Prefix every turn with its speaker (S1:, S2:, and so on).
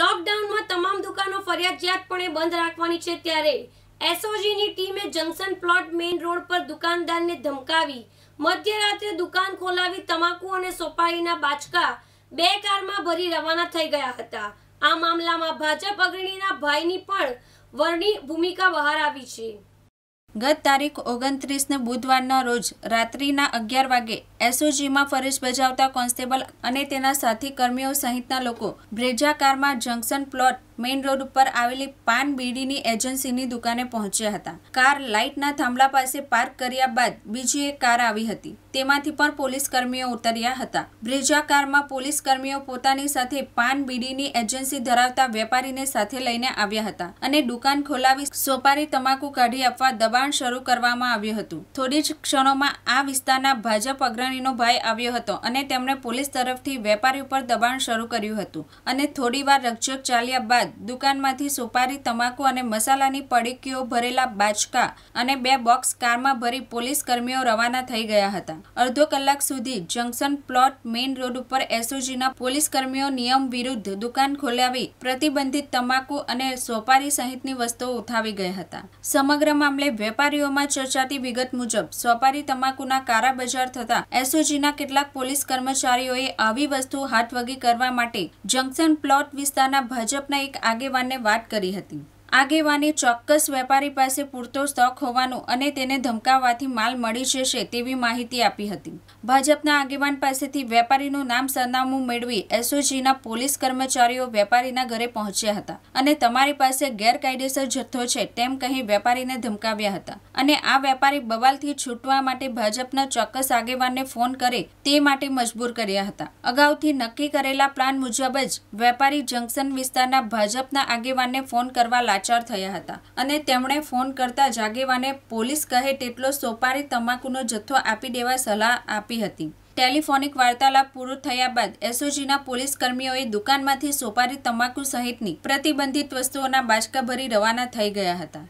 S1: લોકડાઉનમાં તમામ દુકાનો ફરજિયાતપણે બંધ રાખવાની છે ત્યારે એસઓજીની ટીમે જંકશન પ્લોટ મેઇન રોડ પર દુકાનદારને ધમકાવી મધ્યરાત્રે દુકાન ખોલાવી તમાકુ અને સોપારીના બાચકા બે કારમાં ભરી રવાના થઈ ગયા હતા આ મામલામાં ભાજપ અગ્રણીના ભાઈની પણ વર્ણી ભૂમિકા બહાર આવી છે
S2: ગત તારીખ ઓગણત્રીસને બુધવારના રોજ રાત્રિના અગિયાર વાગે એસઓજીમાં ફરજ બજાવતા કોન્સ્ટેબલ અને તેના સાથી કર્મીઓ સહિતના લોકો બ્રેજા કારમાં જંકશન પ્લોટ મેઇન રોડ ઉપર આવેલી પાન બીડીની એજન્સીની દુકાને પહોંચ્યા હતા કાર લાઇટના થાંભલા પાસે પાર્ક કર્યા બાદ બીજી એક કાર આવી હતી તેમાંથી પણ પોલીસ કર્મીઓ ઉતર્યા હતા બ્રિજા કારમાં પોલીસ કર્મીઓ પોતાની સાથે પાન બીડીની એજન્સી ધરાવતા વેપારીને સાથે લઈને આવ્યા હતા અને દુકાન ખોલાવી સોપારી તમાકુ કાઢી આપવા દબાણ શરૂ કરવામાં આવ્યું હતું થોડી જ ક્ષણોમાં આ વિસ્તારના ભાજપ અગ્રણીનો ભાઈ આવ્યો હતો અને તેમણે પોલીસ તરફથી વેપારી ઉપર દબાણ શરૂ કર્યું હતું અને થોડીવાર રકઝક ચાલ્યા બાદ બાદ દુકાનમાંથી સુપારી તમાકુ અને મસાલાની પડીકીઓ ભરેલા બાચકા અને બે બોક્સ કારમાં ભરી પોલીસ કર્મીઓ રવાના થઈ ગયા હતા અડધો કલાક સુધી જંકશન પ્લોટ મેઇન રોડ ઉપર એસઓજીના પોલીસ કર્મીઓ નિયમ વિરુદ્ધ દુકાન ખોલાવી પ્રતિબંધિત તમાકુ અને સોપારી સહિતની વસ્તુઓ ઉઠાવી ગયા હતા સમગ્ર મામલે વેપારીઓમાં ચર્ચાતી વિગત મુજબ સોપારી તમાકુના કારા બજાર થતા એસઓજીના કેટલાક પોલીસ કર્મચારીઓએ આવી વસ્તુ હાથવગી કરવા માટે જંકશન પ્લોટ વિસ્તારના ભાજપના એક એક આગેવાનને વાત કરી હતી આગેવાને ચોક્કસ વેપારી પાસે પૂરતો સ્ટોક હોવાનું અને તેને ધમકાવવાથી માલ મળી જશે તેવી માહિતી આપી હતી ભાજપના આગેવાન પાસેથી વેપારીનું નામ સરનામું મેળવી એસઓજીના પોલીસ કર્મચારીઓ વેપારીના ઘરે પહોંચ્યા હતા અને તમારી પાસે ગેરકાયદેસર જથ્થો છે તેમ કહી વેપારીને ધમકાવ્યા હતા અને આ વેપારી બવાલથી છૂટવા માટે ભાજપના ચોક્કસ આગેવાનને ફોન કરે તે માટે મજબૂર કર્યા હતા અગાઉથી નક્કી કરેલા પ્લાન મુજબ જ વેપારી જંકશન વિસ્તારના ભાજપના આગેવાનને ફોન કરવા લાગ્યા લાચાર થયા હતા અને તેમણે ફોન કરતા જાગેવાને પોલીસ કહે તેટલો સોપારી તમાકુનો જથ્થો આપી દેવા સલાહ આપી હતી ટેલિફોનિક વાર્તાલાપ પૂરો થયા બાદ એસઓજીના પોલીસ કર્મીઓએ દુકાનમાંથી સોપારી તમાકુ સહિતની પ્રતિબંધિત વસ્તુઓના બાચકા ભરી રવાના થઈ ગયા હતા